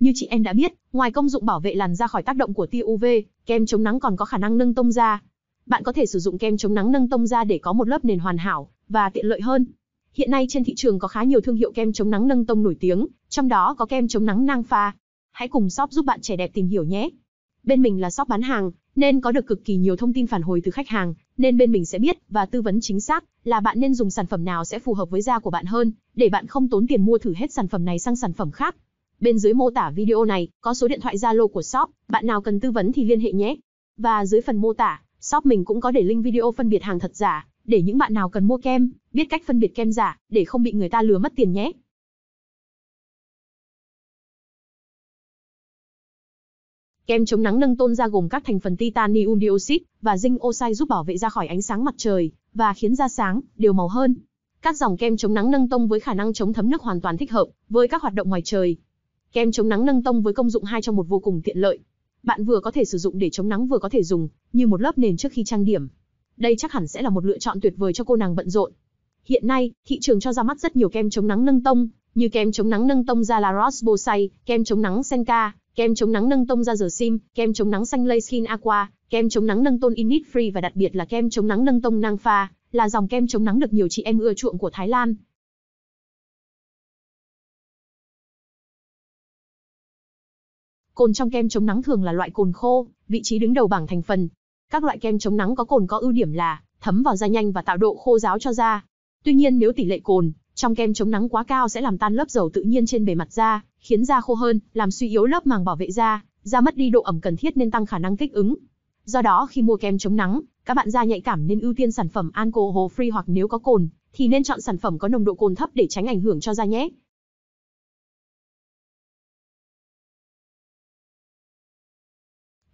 Như chị em đã biết, ngoài công dụng bảo vệ làn da khỏi tác động của tia UV, kem chống nắng còn có khả năng nâng tông da. Bạn có thể sử dụng kem chống nắng nâng tông da để có một lớp nền hoàn hảo và tiện lợi hơn. Hiện nay trên thị trường có khá nhiều thương hiệu kem chống nắng nâng tông nổi tiếng, trong đó có kem chống nắng nang pha. Hãy cùng shop giúp bạn trẻ đẹp tìm hiểu nhé. Bên mình là shop bán hàng, nên có được cực kỳ nhiều thông tin phản hồi từ khách hàng, nên bên mình sẽ biết và tư vấn chính xác là bạn nên dùng sản phẩm nào sẽ phù hợp với da của bạn hơn, để bạn không tốn tiền mua thử hết sản phẩm này sang sản phẩm khác. Bên dưới mô tả video này có số điện thoại Zalo của shop, bạn nào cần tư vấn thì liên hệ nhé. Và dưới phần mô tả, shop mình cũng có để link video phân biệt hàng thật giả, để những bạn nào cần mua kem, biết cách phân biệt kem giả, để không bị người ta lừa mất tiền nhé. Kem chống nắng nâng tôn da gồm các thành phần titanium dioxide và zinc oxide giúp bảo vệ da khỏi ánh sáng mặt trời và khiến da sáng, đều màu hơn. Các dòng kem chống nắng nâng tông với khả năng chống thấm nước hoàn toàn thích hợp với các hoạt động ngoài trời, Kem chống nắng nâng tông với công dụng hai trong một vô cùng tiện lợi. Bạn vừa có thể sử dụng để chống nắng vừa có thể dùng như một lớp nền trước khi trang điểm. Đây chắc hẳn sẽ là một lựa chọn tuyệt vời cho cô nàng bận rộn. Hiện nay, thị trường cho ra mắt rất nhiều kem chống nắng nâng tông, như kem chống nắng nâng tông da La Roche Posay, kem chống nắng Senka, kem chống nắng nâng tông da The Sim, kem chống nắng xanh Lay Skin Aqua, kem chống nắng nâng tông Init Free và đặc biệt là kem chống nắng nâng tông Nang Pha, là dòng kem chống nắng được nhiều chị em ưa chuộng của Thái Lan. Cồn trong kem chống nắng thường là loại cồn khô, vị trí đứng đầu bảng thành phần. Các loại kem chống nắng có cồn có ưu điểm là thấm vào da nhanh và tạo độ khô ráo cho da. Tuy nhiên nếu tỷ lệ cồn trong kem chống nắng quá cao sẽ làm tan lớp dầu tự nhiên trên bề mặt da, khiến da khô hơn, làm suy yếu lớp màng bảo vệ da, da mất đi độ ẩm cần thiết nên tăng khả năng kích ứng. Do đó khi mua kem chống nắng, các bạn da nhạy cảm nên ưu tiên sản phẩm alcohol free hoặc nếu có cồn thì nên chọn sản phẩm có nồng độ cồn thấp để tránh ảnh hưởng cho da nhé.